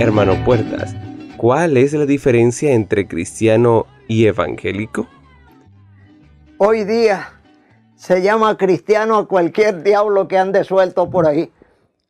Hermano Puertas, ¿cuál es la diferencia entre cristiano y evangélico? Hoy día se llama cristiano a cualquier diablo que ande suelto por ahí.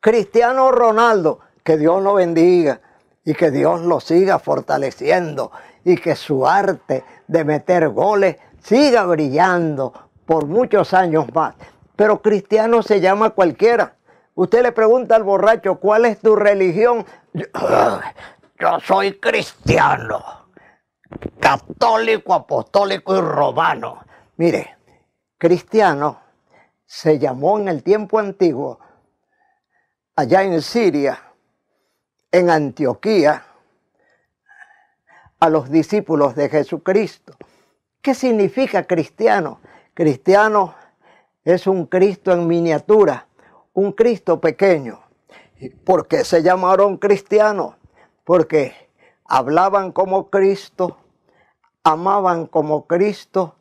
Cristiano Ronaldo, que Dios lo bendiga y que Dios lo siga fortaleciendo y que su arte de meter goles siga brillando por muchos años más. Pero cristiano se llama cualquiera. Usted le pregunta al borracho, ¿cuál es tu religión? Yo, soy cristiano, católico, apostólico y romano. Mire, cristiano se llamó en el tiempo antiguo, allá en Siria, en Antioquía, a los discípulos de Jesucristo. ¿Qué significa cristiano? Cristiano es un Cristo en miniatura un Cristo pequeño. ¿Por qué se llamaron cristianos? Porque hablaban como Cristo, amaban como Cristo,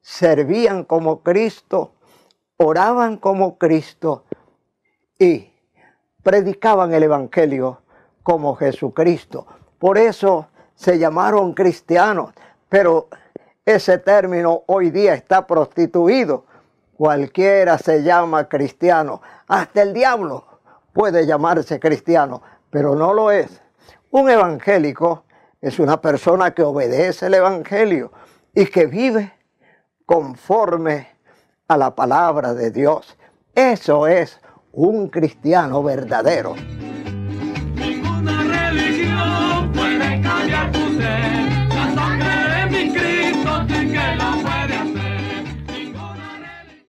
servían como Cristo, oraban como Cristo y predicaban el Evangelio como Jesucristo. Por eso se llamaron cristianos, pero ese término hoy día está prostituido Cualquiera se llama cristiano. Hasta el diablo puede llamarse cristiano, pero no lo es. Un evangélico es una persona que obedece el Evangelio y que vive conforme a la palabra de Dios. Eso es un cristiano verdadero.